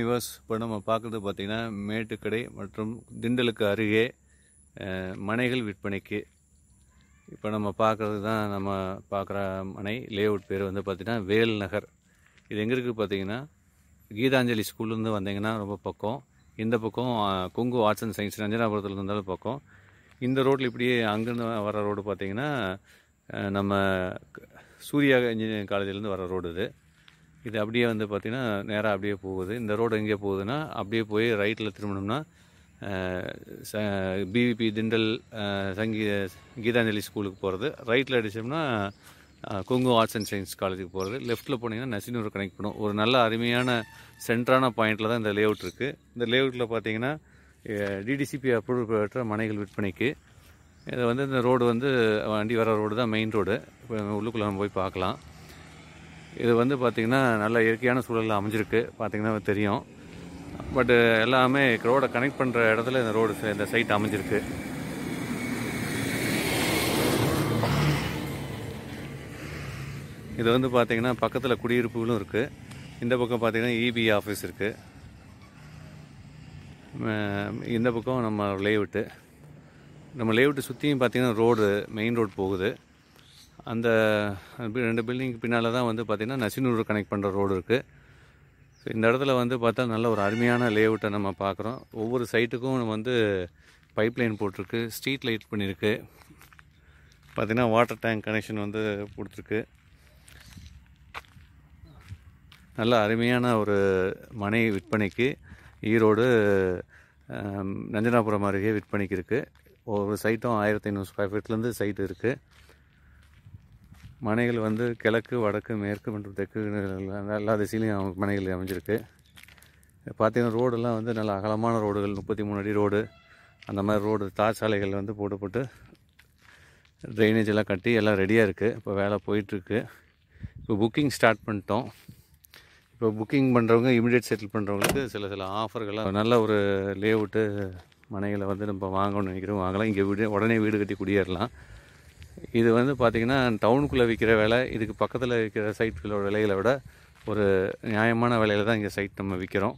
use இப்போ நம்ம பார்க்குறது பார்த்திங்கன்னா மேட்டுக்கடை மற்றும் திண்டலுக்கு அருகே மனைகள் விற்பனைக்கு இப்போ நம்ம பார்க்குறது தான் நம்ம பார்க்குற மனை லேஅவுட் பேர் வந்து பார்த்திங்கன்னா வேல் நகர் இது எங்கே இருக்குது பார்த்திங்கன்னா கீதாஞ்சலி ஸ்கூல்லேருந்து வந்தீங்கன்னா ரொம்ப பக்கம் இந்த பக்கம் கொங்கு ஆர்ட்ஸ் அண்ட் சயின்ஸ் அஞ்சனாபுரத்தில் இருந்தாலும் பக்கம் இந்த ரோட்டில் இப்படியே அங்கேருந்து வர ரோடு பார்த்திங்கன்னா நம்ம சூர்யா இன்ஜினியரிங் காலேஜிலேருந்து வர ரோடு இது இது அப்படியே வந்து பார்த்திங்கன்னா நேராக அப்படியே போகுது இந்த ரோடு எங்கே போகுதுன்னா அப்படியே போய் ரைட்டில் திரும்பினோம்னா ச பிவிபி திண்டல் சங்கீ கீதாஞ்சலி ஸ்கூலுக்கு போகிறது ரைட்டில் அடித்தோம்னா கொங்கு ஆர்ட்ஸ் அண்ட் சயின்ஸ் காலேஜுக்கு போகிறது லெஃப்ட்டில் போனீங்கன்னா நசினூர் கனெக்ட் பண்ணும் ஒரு நல்ல அருமையான சென்டரான பாயிண்டில் தான் இந்த லேஅவுட் இருக்குது இந்த லேஅவுட்டில் பார்த்தீங்கன்னா டிடிசிபி அப்ரூவல் பெற்ற மனைகள் விற்பனைக்கு இதை வந்து இந்த ரோடு வந்து வண்டி வர ரோடு தான் மெயின் ரோடு இப்போ உள்ளுக்குள்ளே போய் பார்க்கலாம் இது வந்து பார்த்திங்கன்னா நல்ல இயற்கையான சூழலில் அமைஞ்சிருக்கு பார்த்திங்கன்னா தெரியும் பட்டு எல்லாமே ரோடை கனெக்ட் பண்ணுற இடத்துல இந்த ரோடு இந்த சைட் அமைஞ்சிருக்கு இது வந்து பார்த்திங்கன்னா பக்கத்தில் குடியிருப்புகளும் இருக்குது இந்த பக்கம் பார்த்திங்கன்னா இபி e ஆஃபீஸ் இருக்குது இந்த பக்கம் நம்ம லேவுட்டு நம்ம லேவுட்டு சுற்றியும் பார்த்திங்கன்னா ரோடு மெயின் ரோடு போகுது அந்த ரெண்டு பில்டிங்க்கு பின்னால் தான் வந்து பார்த்திங்கன்னா நசினூர் கனெக்ட் பண்ணுற ரோடு இருக்குது ஸோ இந்த இடத்துல வந்து பார்த்தா நல்ல ஒரு அருமையான லேஅவுட்டை நம்ம பார்க்குறோம் ஒவ்வொரு சைட்டுக்கும் நம்ம வந்து பைப் லைன் போட்டிருக்கு ஸ்ட்ரீட் லைட் பண்ணியிருக்கு பார்த்திங்கன்னா வாட்டர் டேங்க் கனெக்ஷன் வந்து கொடுத்துருக்கு நல்ல அருமையான ஒரு மனை விற்பனைக்கு ஈரோடு நஞ்சனாபுரம் அருகே விற்பனைக்கு இருக்குது ஒவ்வொரு சைட்டும் ஆயிரத்தி ஐநூறு ஸ்கொயர் ஃபீட்லேருந்து சைட் இருக்குது மனைகள் வந்து கிழக்கு வடக்கு மேற்கு மற்றும் தெற்கு எல்லா திசையிலையும் மனைகள் அமைஞ்சிருக்கு பார்த்தீங்கன்னா ரோடெல்லாம் வந்து நல்ல அகலமான ரோடுகள் முப்பத்தி மூணு அடி ரோடு அந்த மாதிரி ரோடு தார் சாலைகள் வந்து போட்டு போட்டு ட்ரைனேஜ் எல்லாம் கட்டி எல்லாம் ரெடியாக இருக்குது இப்போ வேலை போயிட்டுருக்கு இப்போ புக்கிங் ஸ்டார்ட் பண்ணிட்டோம் இப்போ புக்கிங் பண்ணுறவங்க இமீடியட் செட்டில் பண்ணுறவங்களுக்கு சில சில ஆஃபர்கள்லாம் நல்ல ஒரு லே அவுட்டு மனைகளை வந்து நம்ம வாங்கணும்னு நினைக்கிறோம் வாங்கலாம் இங்கே வீடு உடனே வீடு கட்டி குடியேறலாம் இது வந்து பார்த்திங்கன்னா டவுனுக்குள்ளே விற்கிற விலை இதுக்கு பக்கத்தில் விற்கிற சைட்டுகளோட விலைகளை விட ஒரு நியாயமான விலையில் தான் இங்கே சைட் நம்ம விற்கிறோம்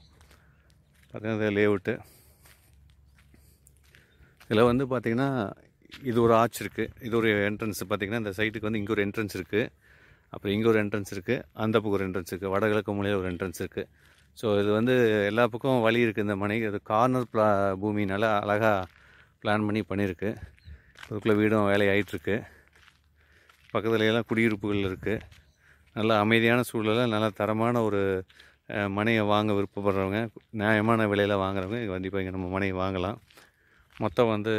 பார்த்திங்கன்னா இது லேஅவுட்டு இதில் வந்து பார்த்திங்கன்னா இது ஒரு ஆர்ச் இருக்குது இது ஒரு என்ட்ரன்ஸ் பார்த்திங்கன்னா இந்த சைட்டுக்கு வந்து இங்கே ஒரு என்ட்ரன்ஸ் இருக்குது அப்புறம் இங்கே ஒரு என்ட்ரன்ஸ் இருக்குது அந்த பக்கம் ஒரு என்ட்ரன்ஸ் இருக்குது வடகிழக்கு மூலையில் ஒரு என்ட்ரன்ஸ் இருக்குது ஸோ இது வந்து எல்லா பக்கம் வழி இருக்குது இந்த மனைக்கு அது கார்னர் பிளா பூமினால் அழகாக பிளான் பண்ணி பண்ணியிருக்கு அதுக்குள்ளே வீடும் வேலை ஆகிட்டுருக்கு குடியிருப்புகள் இருக்குது நல்ல அமைதியான சூழலில் நல்ல தரமான ஒரு மனையை வாங்க விருப்பப்படுறவங்க நியாயமான விலையில் வாங்குறவங்க கண்டிப்பாக இங்கே நம்ம மனையை வாங்கலாம் மொத்தம் வந்து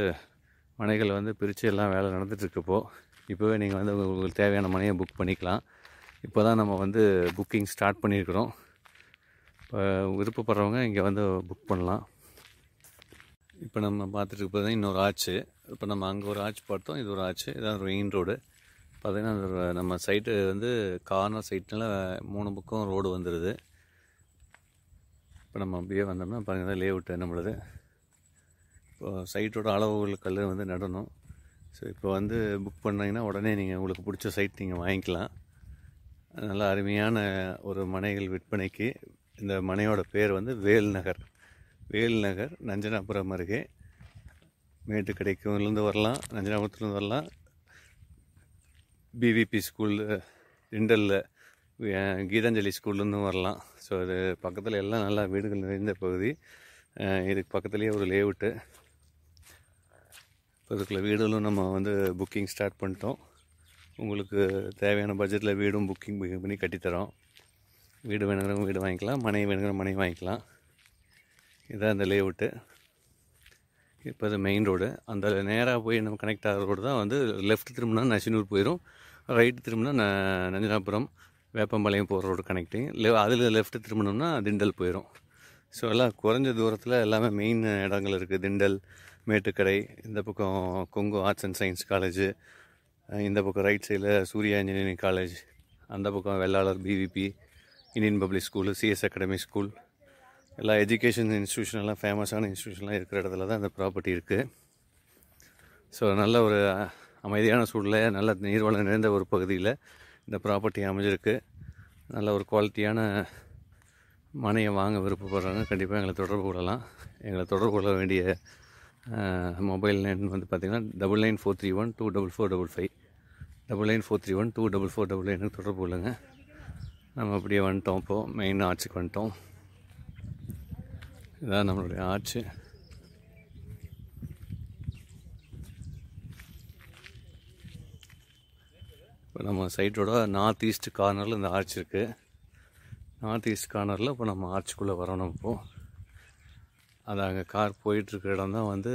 மனைகள் வந்து பிரித்து எல்லாம் வேலை நடந்துகிட்ருக்கு இப்போது இப்போவே நீங்கள் வந்து உங்களுக்கு தேவையான மனையை புக் பண்ணிக்கலாம் இப்போ தான் நம்ம வந்து புக்கிங் ஸ்டார்ட் பண்ணியிருக்கிறோம் இப்போ விருப்பப்படுறவங்க இங்கே வந்து புக் பண்ணலாம் இப்போ நம்ம பார்த்துட்டு இருப்பது இன்னொரு ஆச்சு இப்போ நம்ம அங்கே ஒரு ஆச்சு பார்த்தோம் இது ஒரு ஆச்சு இதான் மெயின் ரோடு அந்த நம்ம சைட்டு வந்து கார்னர் சைட்னால மூணு பக்கம் ரோடு வந்துடுது இப்போ நம்ம அப்படியே வந்தோம்னா பாருங்கள் லே அவுட் நம்மளது இப்போ சைட்டோட அளவுகள் கல் வந்து நடணும் ஸோ இப்போ வந்து புக் பண்ணிங்கன்னா உடனே நீங்கள் உங்களுக்கு பிடிச்ச சைட் நீங்கள் வாங்கிக்கலாம் நல்ல அருமையான ஒரு மனைகள் விற்பனைக்கு இந்த மனையோட பேர் வந்து வேல் நகர் வேல் நகர் நஞ்சனாபுரம் அருகே மேட்டுக்கடைக்குலேருந்து வரலாம் நஞ்சனாபுரத்துலேருந்து வரலாம் பிவிபி ஸ்கூலில் திண்டலில் கீதாஞ்சலி ஸ்கூல்லேருந்தும் வரலாம் ஸோ இது பக்கத்தில் எல்லாம் நல்லா வீடுகள் நிறைந்த பகுதி இதுக்கு பக்கத்துலேயே ஒரு லேவுட்டு இப்போ இதுக்குள்ள வீடுகளும் நம்ம வந்து புக்கிங் ஸ்டார்ட் பண்ணிட்டோம் உங்களுக்கு தேவையான பட்ஜெட்டில் வீடும் புக்கிங் பண்ணி கட்டித்தரோம் வீடு வேணுங்கிறவங்க வீடு வாங்கிக்கலாம் மனை வேணுங்கிற மனை வாங்கிக்கலாம் இதான் அந்த லேவுட்டு இப்போ இது மெயின் ரோடு அந்த நேராக போய் நம்ம கனெக்ட் ஆகிற ரோடு தான் வந்து லெஃப்ட் திரும்பினா நசினூர் போயிடும் ரைட்டு திரும்பினா ந நஞ்சனாபுரம் வேப்பம்பாளையம் போகிற ரோடு கனெக்டிங் லெ அதில் லெஃப்ட் திரும்பினோம்னா திண்டல் போயிடும் ஸோ எல்லாம் குறைஞ்ச தூரத்தில் எல்லாமே மெயின் இடங்கள் இருக்குது திண்டல் மேட்டுக்கடை இந்த பக்கம் Kongu arts and science college இந்த பக்கம் ரைட் சைடில் சூர்யா இன்ஜினியரிங் காலேஜ் அந்த பக்கம் Vellalar PVP Indian public school CS academy school எல்லா எஜுகேஷன் இன்ஸ்டியூஷன் எல்லாம் ஃபேமஸான இன்ஸ்டியூஷன்லாம் இருக்கிற இடத்துல தான் அந்த ப்ராப்பர்ட்டி இருக்குது ஸோ நல்ல ஒரு அமைதியான சூழலில் நல்ல நீர்வளம் நிறைந்த ஒரு பகுதியில் இந்த ப்ராப்பர்ட்டி அமைஞ்சிருக்கு நல்ல ஒரு குவாலிட்டியான மனையை வாங்க விருப்பப்படுறாங்க கண்டிப்பாக எங்களை தொடர்பு கொள்ளலாம் எங்களை தொடர்பு கொள்ள வேண்டிய மொபைல் எண் வந்து பார்த்திங்கன்னா double nine four three one two double four double five double nine four three one two double four double எனக்கு தொடர்பு கொள்ளுங்கள் நம்ம அப்படியே வந்துட்டோம் இப்போது மெயின் ஆட்சிக்கு வந்துட்டோம் இதான் நம்மளுடைய ஆற்று இப்போ நம்ம சைட்டோட நார்த் ஈஸ்ட் கார்னரில் இந்த ஆர்ச் இருக்குது நார்த் ஈஸ்ட் கார்னரில் இப்போ நம்ம ஆர்ச்சுக்குள்ளே வரணும் இப்போது அது அங்கே கார் போயிட்டுருக்க இடம் தான் வந்து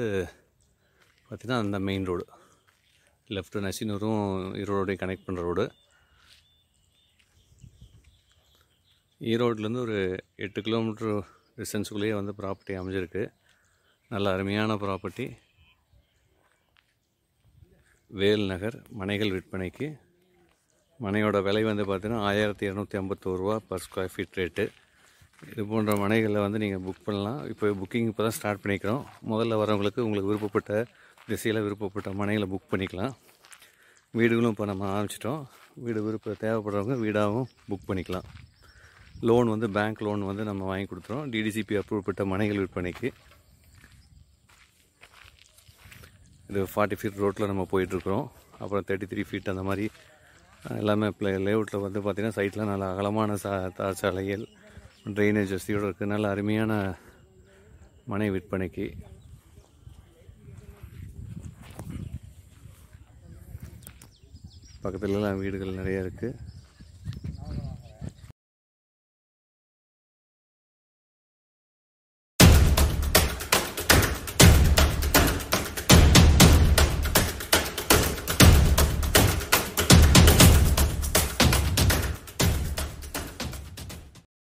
பார்த்திங்கன்னா அந்த மெயின் ரோடு லெஃப்ட்டு நசினூரும் ஈரோடு கனெக்ட் பண்ணுற ரோடு ஈரோட்லேருந்து ஒரு எட்டு கிலோமீட்ரு டிஸ்டன்ஸுக்குள்ளேயே வந்து ப்ராப்பர்ட்டி அமைஞ்சிருக்கு நல்ல அருமையான ப்ராப்பர்ட்டி வேல் நகர் மனைகள் விற்பனைக்கு மனையோட விலை வந்து பார்த்திங்கன்னா ஆயிரத்தி இரநூத்தி ஐம்பத்தோருவா பர் ஸ்கொயர் ஃபீட் ரேட்டு இது போன்ற மனைகளில் வந்து நீங்கள் புக் பண்ணலாம் இப்போ புக்கிங் இப்போ தான் ஸ்டார்ட் பண்ணிக்கிறோம் முதல்ல வரவங்களுக்கு உங்களுக்கு விருப்பப்பட்ட திசையில் விருப்பப்பட்ட மனைகளை புக் பண்ணிக்கலாம் வீடுகளும் இப்போ நம்ம ஆரம்பிச்சிட்டோம் வீடு விருப்ப தேவைப்படுறவங்க வீடாகவும் புக் பண்ணிக்கலாம் லோன் வந்து பேங்க் லோன் வந்து நம்ம வாங்கி கொடுத்துறோம் டிடிசிபி அப்ரூவ் பட்ட மனைகள் விற்பனைக்கு இது ஃபார்ட்டி ஃபீட் ரோட்டில் நம்ம போயிட்டுருக்குறோம் அப்புறம் தேர்ட்டி த்ரீ ஃபீட் அந்த மாதிரி எல்லாமே ப்ளே லேஅவுட்டில் வந்து பார்த்திங்கன்னா சைட்டில் நல்ல அகலமான சா சாலைகள் ட்ரைனேஜ் வசதியோடு இருக்குது நல்ல அருமையான மனை விற்பனைக்கு பக்கத்துலலாம் வீடுகள் நிறையா இருக்குது